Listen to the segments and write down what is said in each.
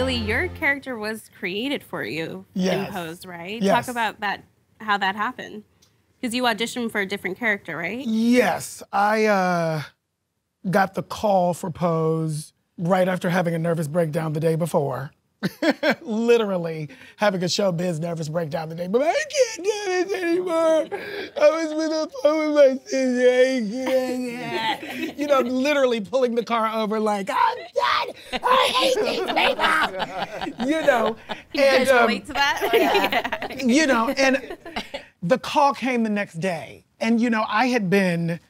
Billy, your character was created for you yes. imposed, right? Yes. Talk about that, how that happened. Because you auditioned for a different character, right? Yes. I uh, got the call for Pose right after having a nervous breakdown the day before. Literally having a showbiz nervous breakdown the day before. I can't do this anymore. I was with a phone with my sister. I can't. you know, literally pulling the car over like, I'm God, I hate these people. you know, and, guys um, relate to that. yeah. You know, and the call came the next day, and you know, I had been.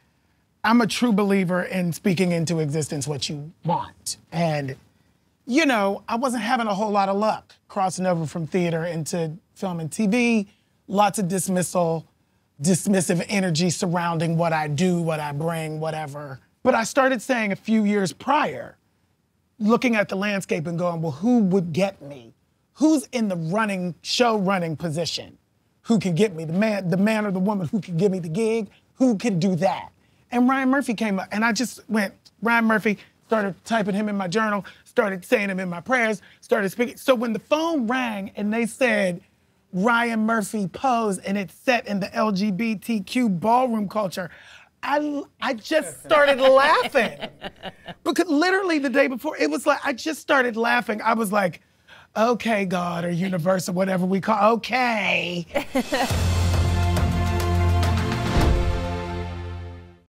I'm a true believer in speaking into existence what you want, and you know, I wasn't having a whole lot of luck crossing over from theater into film and TV. Lots of dismissal, dismissive energy surrounding what I do, what I bring, whatever. But I started saying a few years prior, looking at the landscape and going, well, who would get me? Who's in the running, show running position? Who can get me? The man, the man or the woman who can give me the gig? Who can do that? And Ryan Murphy came up, and I just went, Ryan Murphy, started typing him in my journal, started saying him in my prayers, started speaking. So when the phone rang and they said, Ryan Murphy pose and it's set in the LGBTQ ballroom culture. I, I just started laughing. literally the day before, it was like I just started laughing. I was like, okay, God or universe or whatever we call okay.